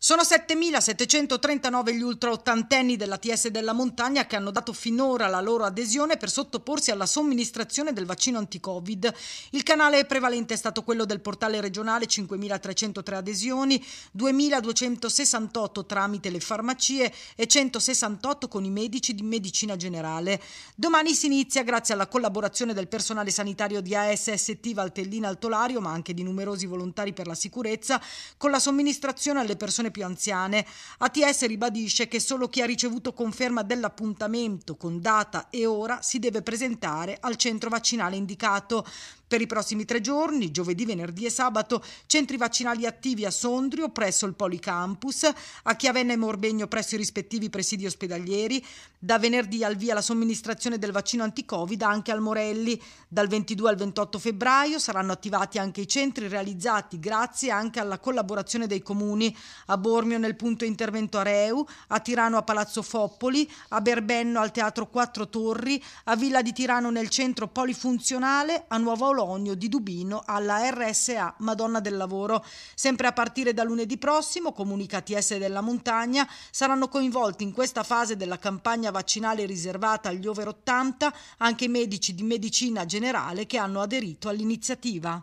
Sono 7.739 gli ultraottantenni dell'ATS della montagna che hanno dato finora la loro adesione per sottoporsi alla somministrazione del vaccino anti-Covid. Il canale prevalente è stato quello del portale regionale 5.303 adesioni, 2.268 tramite le farmacie e 168 con i medici di medicina generale. Domani si inizia grazie alla collaborazione del personale sanitario di ASST Valtellina Altolario ma anche di numerosi volontari per la sicurezza con la somministrazione alle persone persone più anziane, ATS ribadisce che solo chi ha ricevuto conferma dell'appuntamento con data e ora si deve presentare al centro vaccinale indicato. Per i prossimi tre giorni, giovedì, venerdì e sabato, centri vaccinali attivi a Sondrio presso il Policampus, a Chiavenna e Morbegno presso i rispettivi presidi ospedalieri, da venerdì al via la somministrazione del vaccino anticovid anche al Morelli. Dal 22 al 28 febbraio saranno attivati anche i centri realizzati grazie anche alla collaborazione dei comuni a Bormio nel punto intervento a Reu, a Tirano a Palazzo Foppoli, a Berbenno al Teatro Quattro Torri, a Villa di Tirano nel centro polifunzionale, a Nuovolo Polonio di Dubino alla RSA Madonna del Lavoro. Sempre a partire da lunedì prossimo, comunicati S della Montagna, saranno coinvolti in questa fase della campagna vaccinale riservata agli over 80 anche i medici di medicina generale che hanno aderito all'iniziativa.